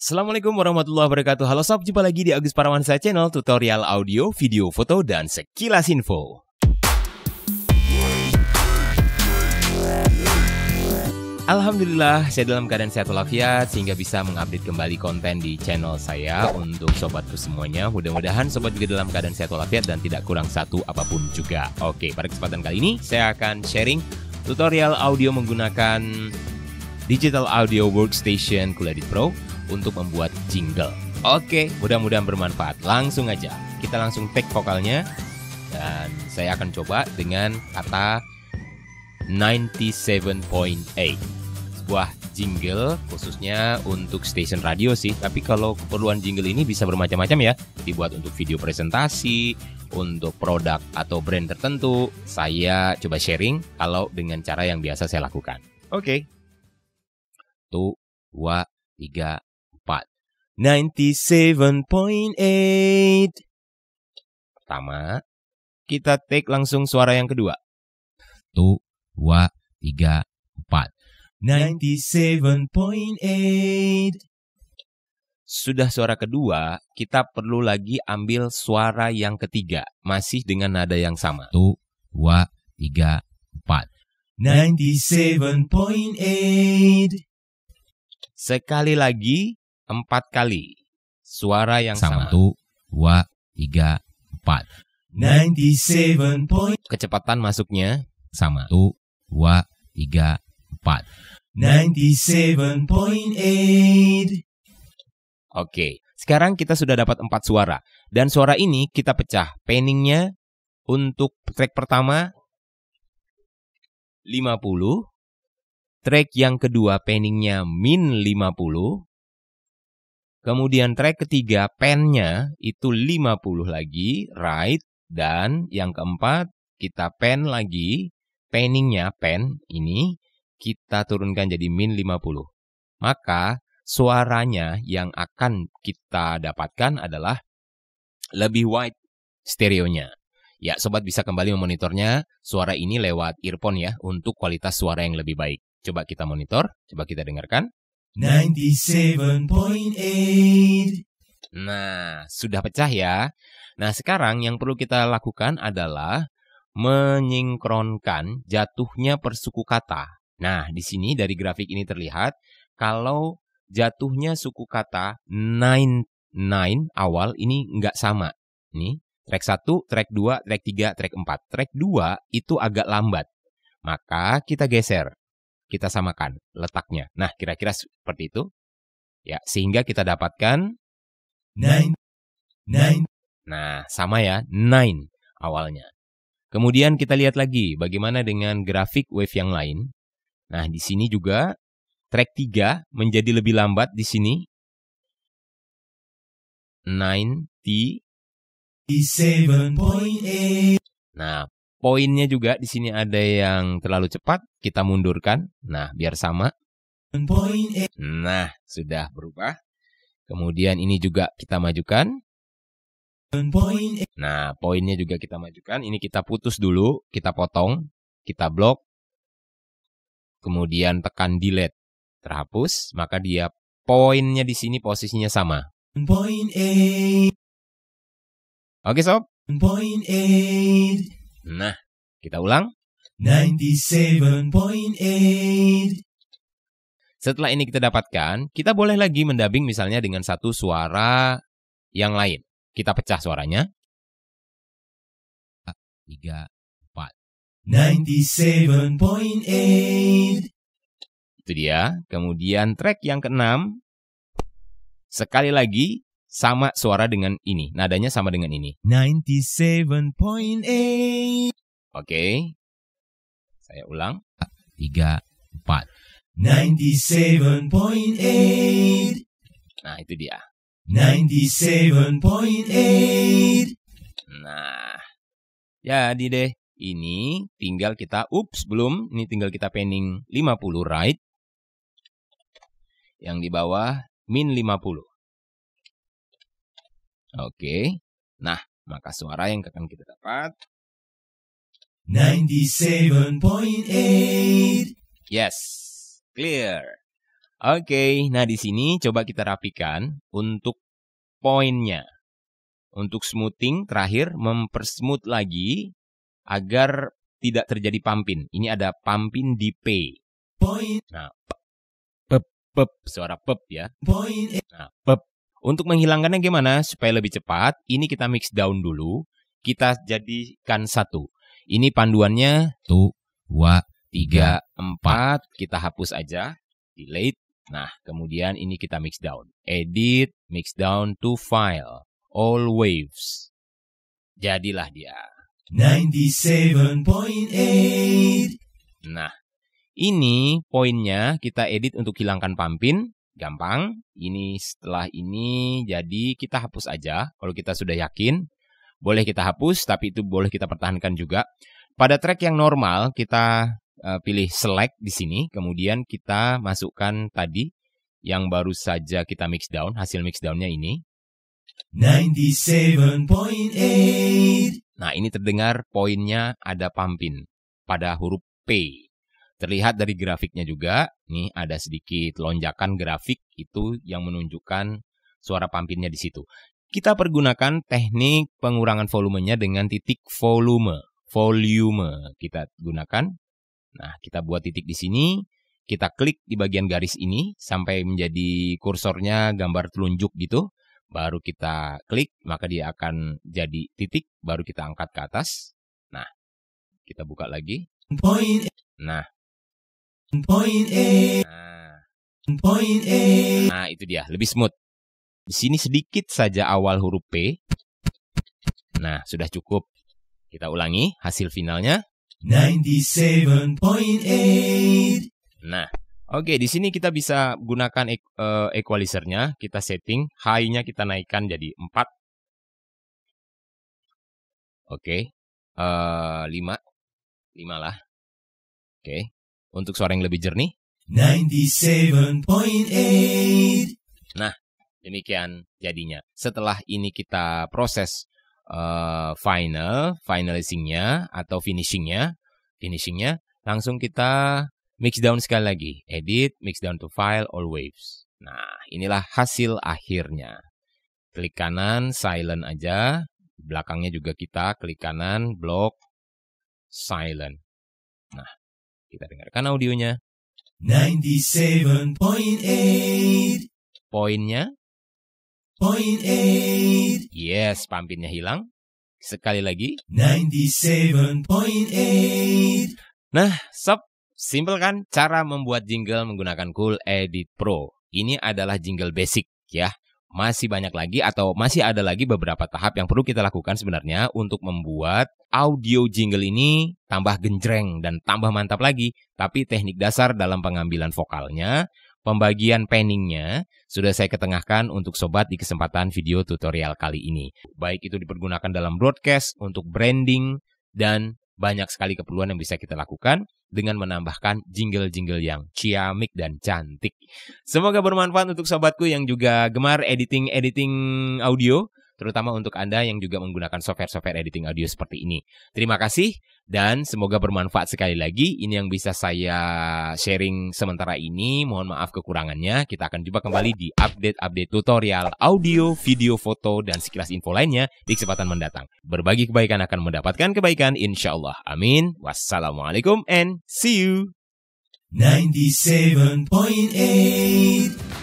Assalamualaikum warahmatullahi wabarakatuh Halo sob, jumpa lagi di Agus Parawansa Channel Tutorial audio, video, foto, dan sekilas info Alhamdulillah, saya dalam keadaan sehat walafiat sehingga bisa mengupdate kembali konten di channel saya untuk sobatku semuanya. Mudah-mudahan sobat juga dalam keadaan sehat walafiat dan tidak kurang satu apapun juga. Oke, pada kesempatan kali ini saya akan sharing Tutorial audio menggunakan Digital Audio Workstation Kuladit Pro untuk membuat jingle. Oke, mudah-mudahan bermanfaat. Langsung aja, kita langsung take vokalnya dan saya akan coba dengan kata 97.8 sebuah jingle khususnya untuk station radio sih. Tapi kalau keperluan jingle ini bisa bermacam-macam ya. Dibuat untuk video presentasi, untuk produk atau brand tertentu, saya coba sharing kalau dengan cara yang biasa saya lakukan. Oke. Okay. Tuh, dua, tiga, empat. 97.8 Pertama, kita take langsung suara yang kedua. Tuh, dua, tiga, 97.8 Sudah suara kedua, kita perlu lagi ambil suara yang ketiga Masih dengan nada yang sama 1, 2, 3, 4 97.8 Sekali lagi, empat kali Suara yang sama 1, 2, 3, 4 97. Kecepatan masuknya sama 1, 2, 3, 4 97.8 Oke, sekarang kita sudah dapat empat suara. Dan suara ini kita pecah. Penningnya untuk track pertama 50. Track yang kedua penningnya min 50. Kemudian track ketiga pennya itu 50 lagi, right. Dan yang keempat kita pen lagi, penningnya pen ini kita turunkan jadi min 50. Maka suaranya yang akan kita dapatkan adalah lebih wide stereonya. Ya, sobat bisa kembali memonitornya suara ini lewat earphone ya untuk kualitas suara yang lebih baik. Coba kita monitor, coba kita dengarkan. 97.8 Nah, sudah pecah ya. Nah, sekarang yang perlu kita lakukan adalah menyinkronkan jatuhnya persuku kata Nah, di sini dari grafik ini terlihat kalau jatuhnya suku kata 9 9 awal ini nggak sama. Nih, track 1, track 2, track 3, track 4. Track 2 itu agak lambat. Maka kita geser. Kita samakan letaknya. Nah, kira-kira seperti itu. Ya, sehingga kita dapatkan 9 9 Nah, sama ya, 9 awalnya. Kemudian kita lihat lagi bagaimana dengan grafik wave yang lain. Nah, di sini juga track 3 menjadi lebih lambat di sini. 90 Nah, poinnya juga di sini ada yang terlalu cepat, kita mundurkan. Nah, biar sama. Nah, sudah berubah. Kemudian ini juga kita majukan. Nah, poinnya juga kita majukan. Ini kita putus dulu, kita potong, kita blok, kemudian tekan delete terhapus, maka dia poinnya di sini posisinya sama. Oke sob. Nah, kita ulang. Setelah ini kita dapatkan, kita boleh lagi mendabing misalnya dengan satu suara yang lain. Kita pecah suaranya. 3, 97.8 Itu dia. Kemudian track yang keenam. Sekali lagi sama suara dengan ini. Nadanya sama dengan ini. 97.8 Oke. okay. Saya ulang. 3, 4. 97.8 Nah, itu dia. 97.8 Nah, jadi deh ini tinggal kita, ups belum, ini tinggal kita pending 50 right. Yang di bawah min 50. Oke, nah maka suara yang akan kita dapat 97.8 Yes, clear Oke, okay, nah di sini coba kita rapikan untuk poinnya Untuk smoothing terakhir mempersmooth lagi agar tidak terjadi pampin. Ini ada pampin di P. Point. Nah, pep, pep, suara pep ya. Point. Nah, pep. Untuk menghilangkannya gimana? Supaya lebih cepat, ini kita mix down dulu. Kita jadikan satu. Ini panduannya tuh, dua, tiga, empat. Kita hapus aja. Delete. Nah, kemudian ini kita mix down. Edit, mix down to file, all waves. Jadilah dia. 97.8 Nah, ini poinnya kita edit untuk hilangkan pampin, Gampang, ini setelah ini jadi kita hapus aja kalau kita sudah yakin. Boleh kita hapus, tapi itu boleh kita pertahankan juga. Pada track yang normal, kita eh, pilih select di sini. Kemudian kita masukkan tadi yang baru saja kita mix down, hasil mix downnya ini. 97.8 Nah, ini terdengar poinnya ada Pampin pada huruf P. Terlihat dari grafiknya juga, nih ada sedikit lonjakan grafik itu yang menunjukkan suara Pampinnya di situ. Kita pergunakan teknik pengurangan volumenya dengan titik volume. Volume kita gunakan. Nah, kita buat titik di sini, kita klik di bagian garis ini sampai menjadi kursornya gambar telunjuk gitu baru kita klik, maka dia akan jadi titik, baru kita angkat ke atas. Nah, kita buka lagi. Point. Nah. Point A. Nah. Point A. Nah, itu dia, lebih smooth. Di sini sedikit saja awal huruf P. Nah, sudah cukup. Kita ulangi hasil finalnya. 97.8. Nah, Oke, di sini kita bisa gunakan e-, e, equalizer-nya, kita setting, high-nya kita naikkan jadi 4. Oke, uh, 5. 5 lah. Oke, untuk suara yang lebih jernih. 97.8 Nah, demikian jadinya. Setelah ini kita proses e, final, finalizing-nya atau finishing-nya, finishing-nya, langsung kita Mix down sekali lagi, edit, mix down to file, all waves. Nah, inilah hasil akhirnya. Klik kanan, silent aja. Belakangnya juga kita klik kanan, block, silent. Nah, kita dengarkan audionya. 97.8 Poinnya? Point 8 Yes, pampinnya hilang. Sekali lagi. 97.8 Nah, sob, Simple kan cara membuat jingle menggunakan Cool Edit Pro. Ini adalah jingle basic ya. Masih banyak lagi atau masih ada lagi beberapa tahap yang perlu kita lakukan sebenarnya untuk membuat audio jingle ini tambah genjreng dan tambah mantap lagi. Tapi teknik dasar dalam pengambilan vokalnya, pembagian panningnya sudah saya ketengahkan untuk sobat di kesempatan video tutorial kali ini. Baik itu dipergunakan dalam broadcast, untuk branding, dan banyak sekali keperluan yang bisa kita lakukan dengan menambahkan jingle-jingle yang ciamik dan cantik. Semoga bermanfaat untuk sobatku yang juga gemar editing-editing audio terutama untuk Anda yang juga menggunakan software-software editing audio seperti ini. Terima kasih dan semoga bermanfaat sekali lagi. Ini yang bisa saya sharing sementara ini. Mohon maaf kekurangannya. Kita akan jumpa kembali di update-update tutorial audio, video, foto, dan sekilas info lainnya di kesempatan mendatang. Berbagi kebaikan akan mendapatkan kebaikan insya Allah. Amin. Wassalamualaikum and see you. 97.8